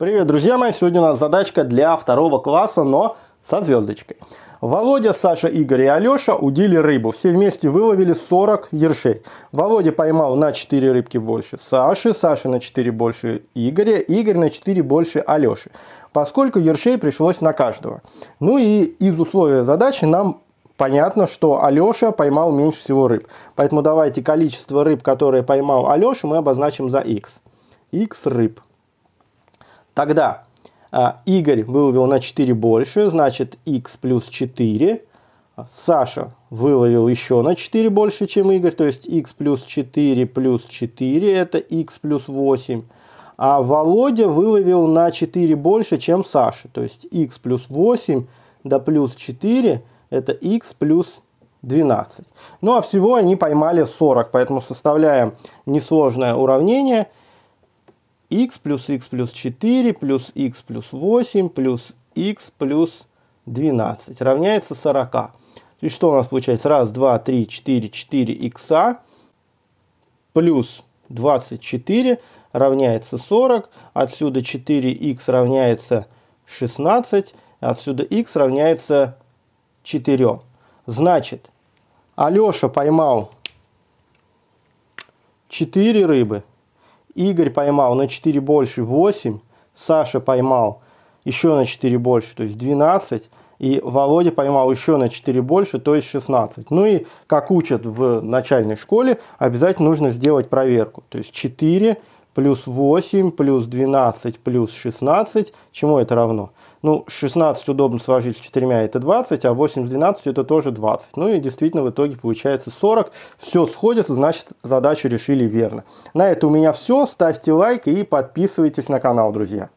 Привет, друзья мои! Сегодня у нас задачка для второго класса, но со звездочкой. Володя, Саша, Игорь и Алеша удили рыбу. Все вместе выловили 40 ершей. Володя поймал на 4 рыбки больше Саши, Саша на 4 больше Игоря, Игорь на 4 больше Алеши, поскольку ершей пришлось на каждого. Ну и из условия задачи нам понятно, что Алеша поймал меньше всего рыб. Поэтому давайте количество рыб, которые поймал Алеша, мы обозначим за x. x рыб. Тогда а, Игорь выловил на 4 больше, значит x плюс 4. Саша выловил еще на 4 больше, чем Игорь, то есть x плюс 4 плюс 4 это x плюс 8. А Володя выловил на 4 больше, чем Саша, то есть x плюс 8 до да плюс 4 это x плюс 12. Ну а всего они поймали 40, поэтому составляем несложное уравнение – x плюс x плюс 4 плюс x плюс 8 плюс x плюс 12 равняется 40. И что у нас получается? Раз, два, три, четыре, четыре X плюс 24 равняется 40. Отсюда 4 X равняется 16. Отсюда X равняется 4. Значит, Алеша поймал 4 рыбы. Игорь поймал на 4 больше 8, Саша поймал еще на 4 больше, то есть 12, и Володя поймал еще на 4 больше, то есть 16. Ну и, как учат в начальной школе, обязательно нужно сделать проверку. То есть 4 плюс 8, плюс 12, плюс 16. Чему это равно? Ну, 16 удобно сложить с 4, это 20, а 8 с 12 это тоже 20. Ну и действительно в итоге получается 40. Все сходится, значит задачу решили верно. На это у меня все. Ставьте лайк и подписывайтесь на канал, друзья.